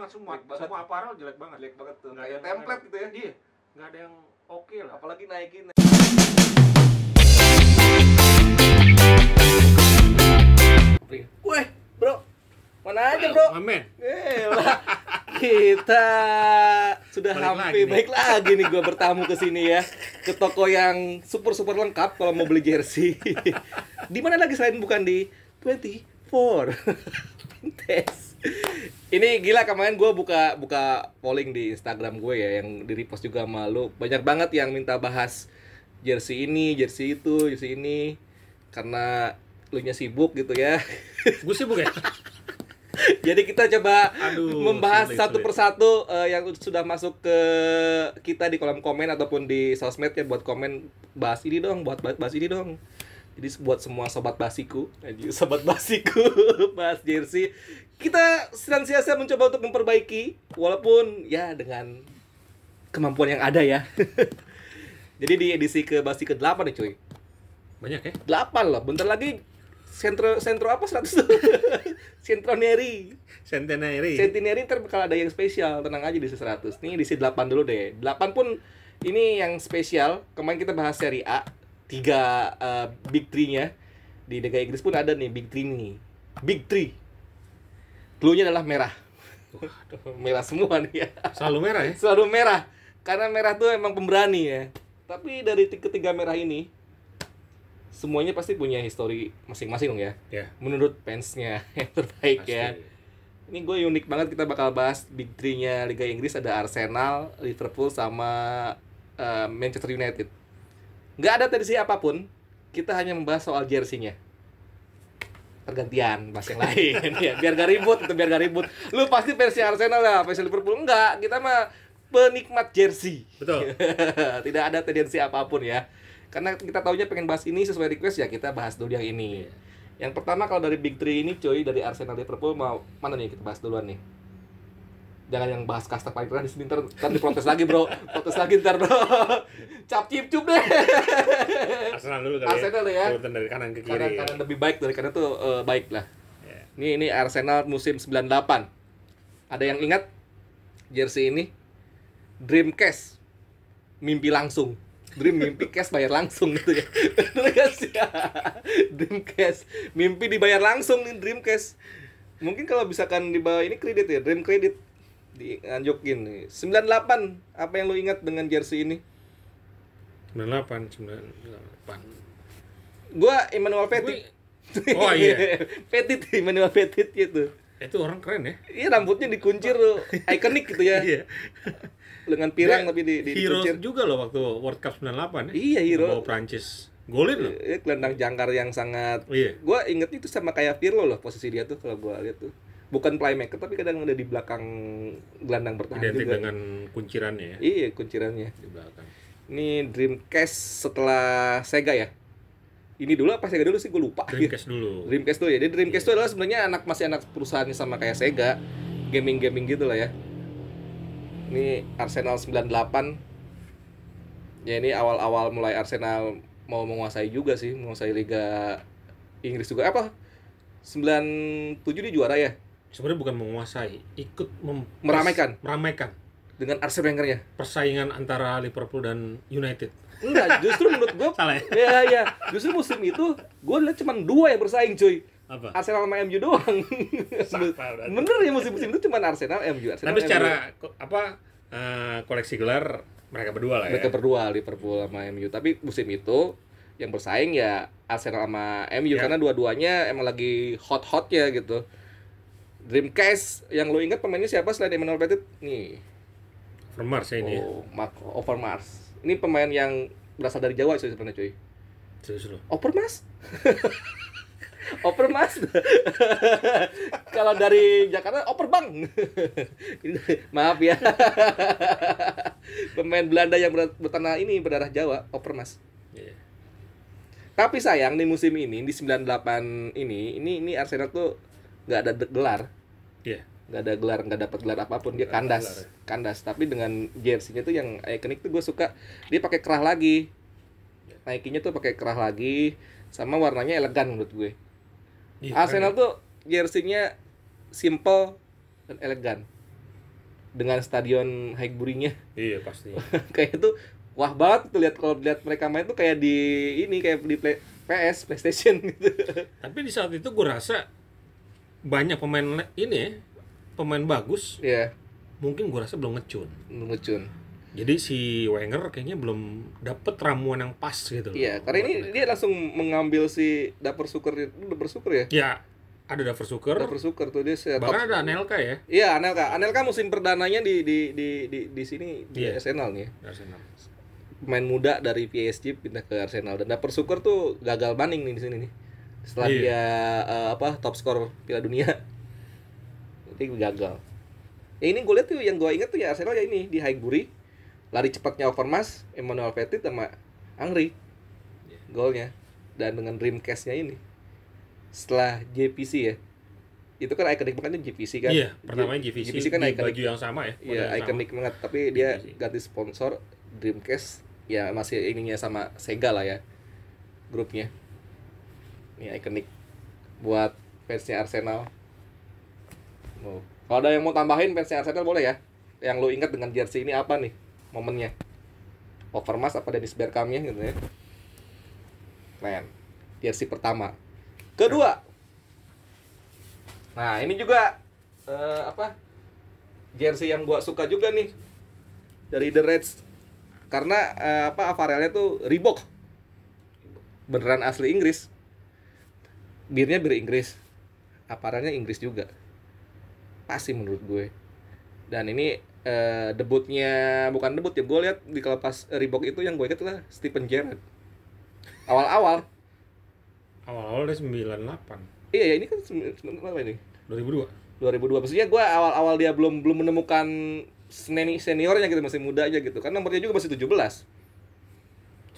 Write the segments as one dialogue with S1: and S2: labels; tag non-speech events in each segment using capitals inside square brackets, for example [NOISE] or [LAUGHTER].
S1: banget semua jelek banget. semua aparel jelek banget jelek banget tuh nggak kayak template ada, gitu ya iya nggak ada yang oke okay lah apalagi naikin Weh, bro, mana aja bro? Amin. Kita sudah balik hampir lagi baik lagi nih gue bertamu ke sini ya ke toko yang super super lengkap kalau mau beli jersey. di mana lagi selain bukan di 24 Pintes. [LAUGHS] ini gila kemarin gue buka buka polling di Instagram gue ya yang di repost juga malu banyak banget yang minta bahas jersey ini jersey itu jersey ini karena lu nya sibuk gitu ya [LAUGHS] gue sibuk ya jadi kita coba Aduh, membahas sulit, satu persatu uh, yang sudah masuk ke kita di kolom komen ataupun di sosmed ya buat komen bahas ini dong buat bahas ini dong jadi buat semua sobat basiku, sobat basiku, [LAUGHS] Mas Jersey, kita sedang mencoba untuk memperbaiki walaupun ya dengan kemampuan yang ada ya. [LAUGHS] Jadi di edisi ke basi ke-8 nih cuy. Banyak ya? 8 loh. Bentar lagi sentro sentro apa 100 [LAUGHS] sentroneri centenary centenary ntar bakal ada yang spesial tenang aja di 100 nih di 8 dulu deh 8 pun ini yang spesial kemarin kita bahas seri A tiga uh, big three-nya di Liga Inggris pun ada nih big three nih. Big three. clue adalah merah. [LAUGHS] merah semua nih ya. Selalu merah ya? Selalu merah. Karena merah tuh emang pemberani ya. Tapi dari ketiga merah ini semuanya pasti punya histori masing-masing dong ya. Yeah. Menurut fansnya [LAUGHS] yang terbaik ya. pasti. ya. Ini gue unik banget kita bakal bahas big three-nya Liga Inggris ada Arsenal, Liverpool sama uh, Manchester United nggak ada tendensi apapun kita hanya membahas soal jersinya pergantian pas yang lain [LAUGHS] ya biar gak ribut itu biar gak ribut lu pasti versi Arsenal lah versi Liverpool enggak kita mah penikmat jersey betul [LAUGHS] tidak ada tendensi apapun ya karena kita taunya pengen bahas ini sesuai request ya kita bahas dulu yang ini yeah. yang pertama kalau dari Big Three ini cuy dari Arsenal Liverpool mau mana nih kita bahas duluan nih jangan yang bahas kasta paling keren di sini ntar, ntar diprotes lagi bro protes lagi ntar bro cap cip cup deh Arsenal dulu kali ya. Arsenal ya, ya. dari kanan ke kiri kanan, kanan ya. lebih baik dari kanan tuh uh, baik lah yeah. ini ini Arsenal musim 98 ada yang ingat jersey ini dream cash mimpi langsung dream mimpi cash bayar langsung gitu ya terima [LAUGHS] kasih [LAUGHS] dream cash mimpi dibayar langsung nih dream cash mungkin kalau misalkan kan dibawa ini kredit ya dream kredit di sembilan 98 apa yang lu ingat dengan jersey ini? 98 98. Gua Emmanuel Petit. Gua... Oh iya. [LAUGHS] Petit Emmanuel Petit gitu. Itu orang keren ya. Iya rambutnya dikuncir [LAUGHS] ikonik gitu ya. Iya. dengan pirang tapi di, di hero dikuncir. juga loh waktu World Cup 98 ya. Iya hero. Bawa Prancis. Golin loh. Iya, kelendang jangkar yang sangat. Iya. Gua inget itu sama kayak Pirlo loh posisi dia tuh kalau gua lihat tuh bukan playmaker tapi kadang ada di belakang gelandang bertahan Identik juga. dengan kuncirannya ya. Iya, kuncirannya. Di belakang. Ini Dreamcast setelah Sega ya? Ini dulu apa Sega dulu sih gue lupa. Dreamcast ya. dulu. [LAUGHS] Dreamcast dulu ya. Jadi Dreamcast yeah. adalah sebenarnya anak masih anak perusahaannya sama kayak Sega. Gaming-gaming gitu lah ya. Ini Arsenal 98. Ya ini awal-awal mulai Arsenal mau menguasai juga sih, menguasai Liga Inggris juga. Apa? 97 dia juara ya? sebenarnya bukan menguasai, ikut mem meramaikan. Meramaikan dengan Arsene Wenger ya. Persaingan antara Liverpool dan United. Enggak, justru menurut gue [LAUGHS] salah ya. ya? Ya, Justru musim itu gue lihat cuma dua yang bersaing, cuy. Apa? Arsenal sama MU doang. [LAUGHS] Sapa, Bener ya musim-musim itu cuma Arsenal MU, Arsenal. Tapi secara MU. apa uh, koleksi gelar mereka berdua lah ya. Mereka berdua Liverpool sama MU, tapi musim itu yang bersaing ya Arsenal sama MU ya. karena dua-duanya emang lagi hot-hotnya gitu. Dreamcast yang lo ingat pemainnya siapa selain Emmanuel Petit? Nih. Overmars ya ini. Ya? Oh, Mark Overmars. Ini pemain yang berasal dari Jawa sih sebenarnya cuy. Serius lo? Overmars? [LAUGHS] oper mas [LAUGHS] kalau dari Jakarta oper bang [LAUGHS] maaf ya pemain Belanda yang ber bertanah ini berdarah Jawa oper mas yeah. tapi sayang di musim ini di 98 ini ini ini Arsenal tuh nggak ada gelar Iya. Yeah. Gak ada gelar, gak dapat gelar apapun dia kandas, ya. kandas. Tapi dengan jerseynya tuh yang ikonik tuh gue suka. Dia pakai kerah lagi. naikinya tuh pakai kerah lagi, sama warnanya elegan menurut gue. Yeah, Arsenal kan. tuh jerseynya simple dan elegan dengan stadion Highbury-nya. Iya pasti. [LAUGHS] kayak itu wah banget tuh lihat kalau lihat mereka main tuh kayak di ini kayak di play, PS PlayStation gitu. Tapi di saat itu gue rasa banyak pemain ini ya, pemain bagus ya yeah. mungkin gue rasa belum ngecun belum ngecun jadi si Wenger kayaknya belum dapet ramuan yang pas gitu iya yeah, karena ini mereka. dia langsung mengambil si Dapur Suker Dapur Suker ya ya ada Dapur Suker Dapur Suker tuh dia bahkan ada Anelka ya iya Anelka Anelka musim perdananya di di di di, di sini yeah. Iya. Ya. di Arsenal nih Arsenal main muda dari PSG pindah ke Arsenal dan Dapur Suker tuh gagal banding nih di sini nih setelah iya. dia uh, apa top skor Piala Dunia nanti [LAUGHS] gagal ya, ini gue lihat tuh yang gue ingat tuh ya Arsenal ya ini di Highbury lari cepatnya Overmars Emmanuel Petit sama Angri iya. yeah. golnya dan dengan Dreamcast-nya ini setelah JPC ya itu kan ikonik banget JPC kan iya pertama JPC JPC kan ikonik baju yang sama ya iya ikonik banget tapi dia JPC. ganti sponsor Dreamcast ya masih ininya sama Sega lah ya grupnya ini ikonik buat fansnya Arsenal oh. kalau ada yang mau tambahin fansnya Arsenal boleh ya yang lo ingat dengan jersey ini apa nih momennya Overmas apa Dennis ya gitu ya keren jersey pertama kedua nah ini juga uh, apa jersey yang gua suka juga nih dari The Reds karena uh, apa Avarelnya tuh Reebok beneran asli Inggris birnya bir Inggris aparannya Inggris juga pasti menurut gue dan ini uh, debutnya bukan debut ya gue lihat di kelepas eh, Reebok itu yang gue inget lah Stephen Gerrard awal-awal awal-awal dari sembilan delapan. iya ya ini kan sembilan delapan ini dua ribu ribu dua, maksudnya gue awal-awal dia belum belum menemukan seni seniornya gitu masih muda aja gitu kan nomornya juga masih tujuh belas.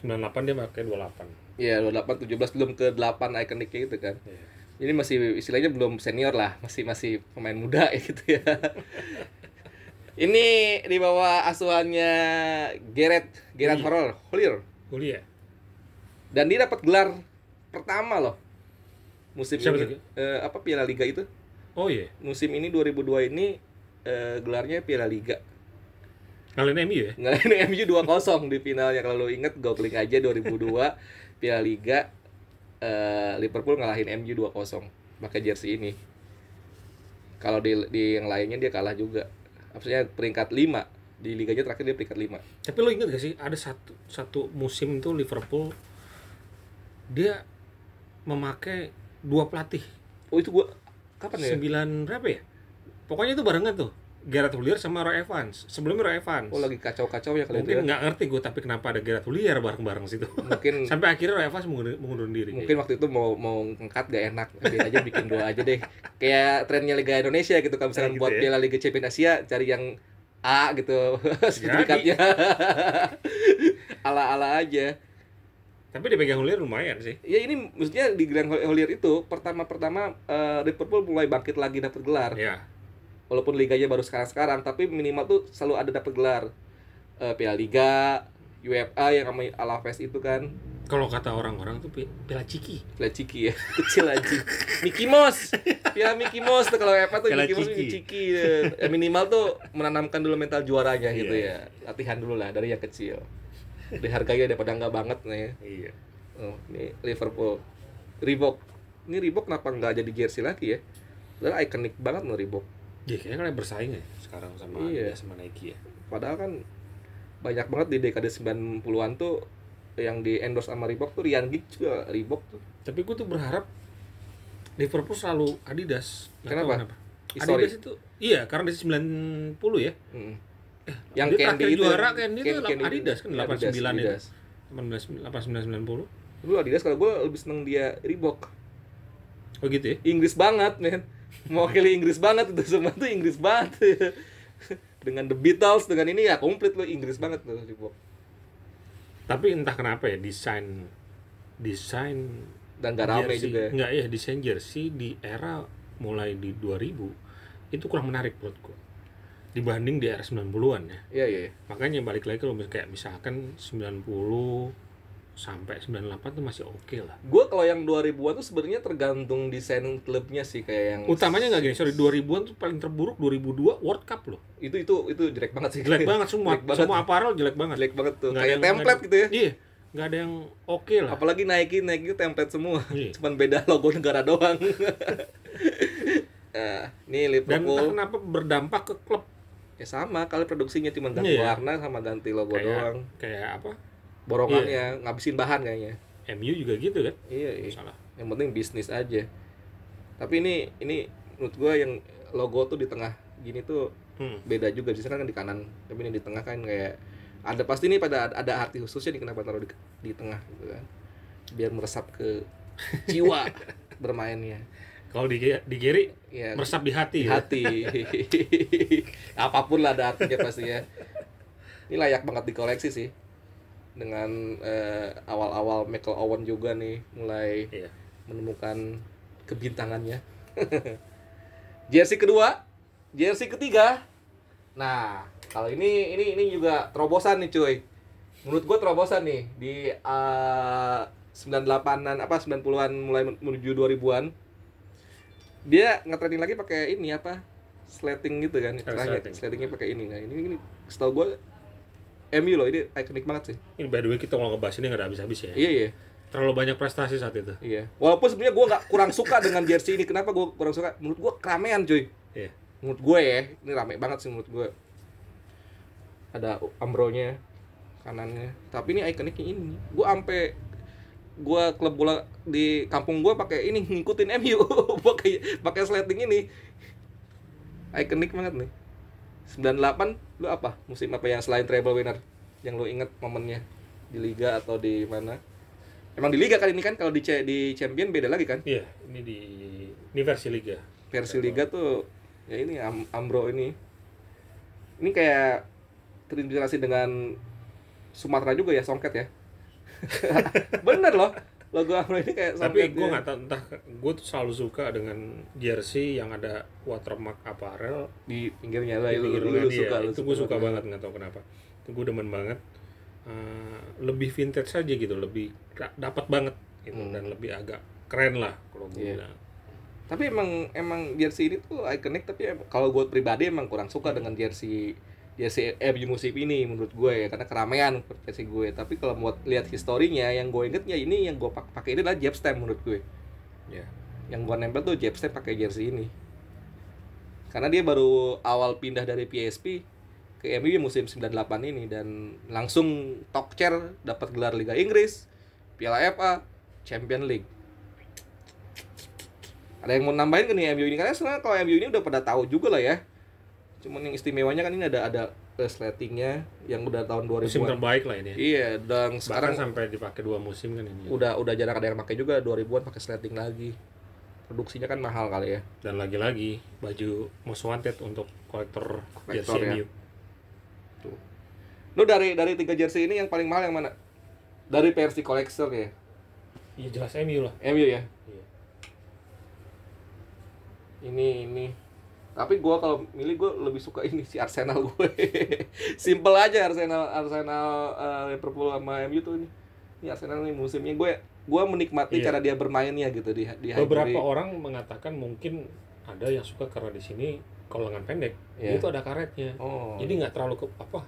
S1: 98 dia pakai 28. Iya, 28 17 belum ke 8 ikoniknya gitu kan. Yeah. Ini masih istilahnya belum senior lah, masih masih pemain muda [LAUGHS] gitu ya. ini di bawah asuhannya Gerrit Gerrit Huli. Horror Holier. Holier. Ya? Dan dia dapat gelar pertama loh. Musim Siapa ini eh, apa Piala Liga itu? Oh iya. Yeah. Musim ini 2002 ini eh, gelarnya Piala Liga Ngalahin MU ya? Ngalahin MU 2-0 di finalnya kalau lo inget gue klik aja 2002 [LAUGHS] Piala Liga uh, Liverpool ngalahin MU 2-0 pakai jersey ini. Kalau di, di yang lainnya dia kalah juga. Maksudnya peringkat 5 di liganya terakhir dia peringkat 5. Tapi lo inget gak sih ada satu satu musim itu Liverpool dia memakai dua pelatih. Oh itu gua kapan ya? 9 berapa ya? Pokoknya itu barengan tuh Gerard Hulier sama Roy Evans. Sebelumnya Roy Evans. Oh lagi kacau-kacau ya kalian. Mungkin ya. nggak ngerti gue tapi kenapa ada Gerard Hulier bareng-bareng situ. Mungkin [LAUGHS] sampai akhirnya Roy Evans mengundur, mengundur diri. Mungkin waktu itu mau mau ngangkat gak enak. Biar aja bikin dua aja deh. Kayak trennya Liga Indonesia gitu kan misalkan gitu buat ya? Liga Champions Asia cari yang A gitu [LAUGHS] sertifikatnya. [LAUGHS] Ala-ala aja. Tapi dipegang ulir lumayan sih. Ya ini maksudnya di Grand Hulier itu pertama-pertama uh, Liverpool mulai bangkit lagi dapat gelar. Ya walaupun liganya baru sekarang-sekarang tapi minimal tuh selalu ada dapat gelar uh, Piala Liga, UEFA yang namanya Alaves itu kan. Kalau kata orang-orang tuh Piala Ciki. Piala Ciki ya, [LAUGHS] kecil aja. Mickey Mouse. Piala Mickey Mouse tuh kalau UEFA tuh Piala Mickey Mouse Ciki. Ciki. Ya. ya, minimal tuh menanamkan dulu mental juaranya yeah. gitu iya. ya. Latihan dulu lah dari yang kecil. Dihargai ya, daripada enggak banget nih. Iya. Iya. Oh, ini Liverpool. Reebok. Ini Reebok kenapa nggak jadi jersey lagi ya? Padahal ikonik banget nih Reebok Ya, kayaknya kalian bersaing ya sekarang sama iya. Adidas sama Nike ya. Padahal kan banyak banget di dekade 90-an tuh yang di endorse sama Reebok tuh Rian Gig juga Reebok tuh. Tapi gue tuh berharap Liverpool selalu Adidas. Kenapa? kenapa? History. Adidas itu iya karena dari 90 ya. Hmm. Eh, yang dia Candy itu juara Candy, itu Candy, Adidas kan 89 ya. itu. 89 90. Dulu Adidas kalau gue lebih seneng dia Reebok. Oh gitu ya? Inggris banget, men mewakili Inggris banget itu semua tuh Inggris banget dengan The Beatles dengan ini ya komplit lo Inggris banget tuh di pop tapi entah kenapa ya desain desain dan gak rame jersey, juga enggak ya iya, desain jersey di era mulai di 2000 itu kurang menarik menurutku dibanding di era 90-an ya. Iya, iya, iya. Makanya balik lagi kalau kayak misalkan 90 sampai 98 tuh masih oke okay lah. Gue kalau yang 2000-an tuh sebenarnya tergantung desain klubnya sih kayak yang utamanya nggak gini, sorry 2000-an tuh paling terburuk 2002 World Cup loh. Itu itu itu jelek banget sih. Jelek banget semua. Jelek banget. aparel jelek banget. Jelek banget tuh. Gak kayak template ada, gitu ya. Iya. Gak ada yang oke okay lah. Apalagi naikin naikin template semua. Iya. Cuman beda logo negara doang. [LAUGHS] nah, nih Liverpool. Dan kenapa berdampak ke klub? Ya sama, kalau produksinya cuma ganti iya. warna sama ganti logo kayak, doang. Kayak apa? borongannya yeah. ngabisin bahan kayaknya MU juga gitu kan iya, iya. salah yang penting bisnis aja tapi ini ini menurut gue yang logo tuh di tengah gini tuh hmm. beda juga di sana kan di kanan tapi ini di tengah kan kayak ada pasti ini pada ada arti khususnya nih kenapa taruh di, di tengah gitu kan biar meresap ke jiwa [LAUGHS] bermainnya kalau di, di kiri ya, meresap di hati di ya? hati [LAUGHS] apapun lah ada artinya ya. ini layak banget dikoleksi sih dengan eh, awal-awal uh, awal Michael Owen juga nih mulai yeah. menemukan kebintangannya. [LAUGHS] jersey kedua, jersey ketiga. Nah, kalau ini ini ini juga terobosan nih cuy. Menurut gue terobosan nih di uh, eh, 98-an apa 90-an mulai menuju 2000-an. Dia ngetrending lagi pakai ini apa? Slating gitu kan. Oh, Terakhir slatingnya pakai ini. Nah, ini, ini setahu gue MU loh ini ikonik banget sih ini by the way kita kalau ngebahas ini nggak ada habis-habis ya iya iya terlalu banyak prestasi saat itu iya walaupun sebenarnya gue gak kurang suka dengan jersey ini kenapa gue kurang suka menurut gue keramaian cuy iya menurut gue ya ini rame banget sih menurut gue ada ambronya kanannya tapi ini ikoniknya ini gue ampe gue klub bola di kampung gue pakai ini ngikutin MU [LAUGHS] pakai pakai sleting ini ikonik banget nih 98 lu apa musim apa yang selain treble winner yang lu inget momennya di liga atau di mana emang di liga kali ini kan kalau di C, di champion beda lagi kan iya ini di ini versi liga versi liga tuh ya ini Am Ambro ini ini kayak terinspirasi dengan Sumatera juga ya songket ya [LAUGHS] bener loh logo Amro ini kayak tapi gue nggak tahu entah gue tuh selalu suka dengan jersey yang ada watermark aparel di pinggirnya lah itu pinggirnya lu, lu, suka, lu itu gue suka banget nggak tahu kenapa itu gue demen banget uh, lebih vintage saja gitu lebih dapat banget gitu hmm. dan lebih agak keren lah kalau gue yeah. tapi emang emang jersey ini tuh ikonik tapi kalau gue pribadi emang kurang suka dengan jersey Ya si MU musim ini menurut gue ya karena keramaian versi gue tapi kalau mau lihat historinya yang gue inget ya ini yang gue pakai ini adalah jab stamp menurut gue ya yang gue nempel tuh jab stamp pakai jersey ini karena dia baru awal pindah dari PSP ke MU musim 98 ini dan langsung talk chair dapat gelar Liga Inggris, Piala FA, Champion League. Ada yang mau nambahin ke nih MU ini? Karena sebenarnya kalau MU ini udah pada tahu juga lah ya cuman yang istimewanya kan ini ada ada resletingnya eh, yang udah tahun 2000 musim terbaik lah ini ya. iya dan Bahkan sekarang sampai dipakai dua musim kan ini udah udah jarang ada yang pakai juga 2000-an pakai resleting lagi produksinya kan mahal kali ya dan lagi-lagi baju most wanted untuk kolektor jersey ya. lu dari dari tiga jersey ini yang paling mahal yang mana dari versi kolektor ya iya jelas MU lah MU ya iya. ini ini tapi gue kalau milih gue lebih suka [LAUGHS] ini si Arsenal gue simple aja Arsenal Arsenal uh, Liverpool sama MU tuh ini ini Arsenal nih musimnya gue gue menikmati iya. cara dia bermainnya gitu di di beberapa orang mengatakan mungkin ada yang suka karena di sini kalau lengan pendek yeah. itu ada karetnya oh. jadi nggak terlalu ke apa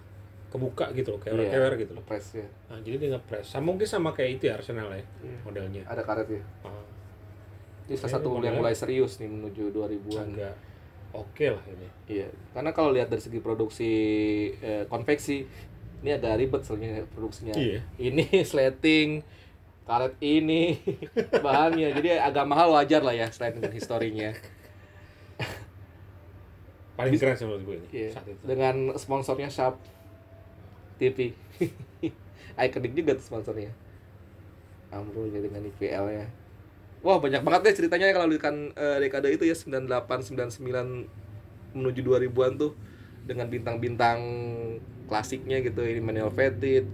S1: kebuka gitu loh kayak yeah. kewer gitu loh press ya nah, jadi dia ngepres sama mungkin sama kayak itu ya Arsenal ya yeah. modelnya ada karetnya nah. ini salah satu yang mulai serius nih menuju 2000-an oke okay lah ini iya karena kalau lihat dari segi produksi eh, konveksi ini ada ribet soalnya produksinya iya. ini [LAUGHS] sleting karet ini [LAUGHS] bahannya jadi agak mahal wajar lah ya selain dengan historinya [LAUGHS] paling keren sih menurut gue ini iya. dengan sponsornya Sharp TV ikonik juga tuh sponsornya Amrulnya dengan IPL ya wah banyak banget deh ceritanya kalau kan uh, dekade itu ya 98 99 menuju 2000-an tuh dengan bintang-bintang klasiknya gitu ini Manuel Petit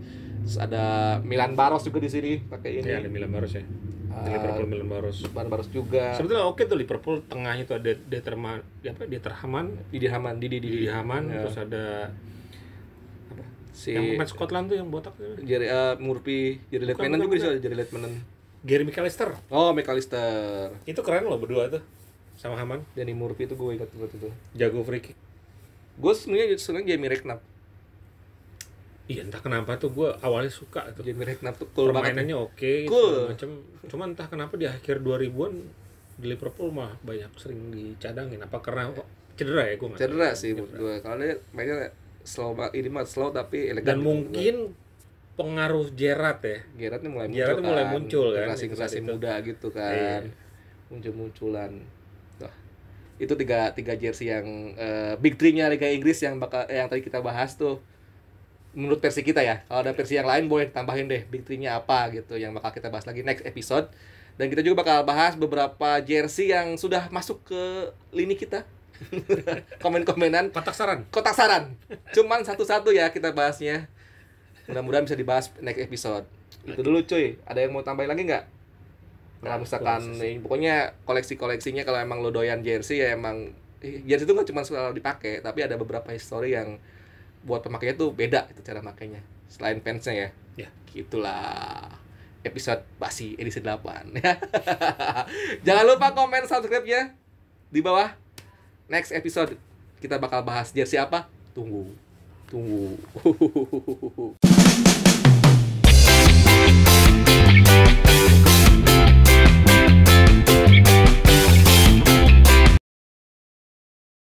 S1: ada Milan Baros juga di sini pakai ini Iya, ada Milan Baros ya
S2: uh, Liverpool
S1: Milan Baros Milan Baros juga sebetulnya oke tuh Liverpool tengahnya tuh ada Determan apa Deterhaman Haman, Didi Didi Haman ya. terus ada apa si yang pemain Scotland tuh yang botak Jerry uh, Murphy Jerry Letmanen juga sih situ Jerry Letmanen Gary McAllister. Oh, McAllister. Itu keren loh berdua tuh. Sama Haman. Danny Murphy itu gue ingat waktu itu. Jago Freak, kick. Gue sebenernya sebenernya Jamie Redknapp. Iya entah kenapa tuh gue awalnya suka tuh. Jamie Redknapp tuh cool Permainannya ya. oke, okay, cool. macam. Cuma entah kenapa di akhir 2000-an di Liverpool mah banyak sering dicadangin. Apa karena kok cedera ya gue Cedera sih menurut gue. Kalau dia mainnya slow ini mah slow tapi elegan. Dan gitu mungkin pengaruh Gerard ya. Gerard mulai muncul. Gerard mulai kan, muncul kan. Generasi-generasi muda gitu iya. kan. Iya. Muncul-munculan. Tuh. Itu tiga tiga jersey yang uh, big three-nya Liga Inggris yang bakal eh, yang tadi kita bahas tuh. Menurut versi kita ya. Kalau ada versi yang lain boleh tambahin deh big three-nya apa gitu yang bakal kita bahas lagi next episode. Dan kita juga bakal bahas beberapa jersey yang sudah masuk ke lini kita. [LAUGHS] Komen-komenan. Kotak saran. Kotak saran. Cuman satu-satu ya kita bahasnya mudah-mudahan bisa dibahas next episode itu dulu cuy ada yang mau tambahin lagi nggak misalkan nih, pokoknya koleksi-koleksinya kalau emang lo doyan jersey ya emang jersey itu nggak cuma selalu dipakai tapi ada beberapa histori yang buat pemakainya tuh beda itu cara makainya selain fansnya ya ya yeah. gitulah episode basi edisi 8 [LAUGHS] jangan lupa komen subscribe ya di bawah next episode kita bakal bahas jersey apa tunggu tunggu [LAUGHS] ピッ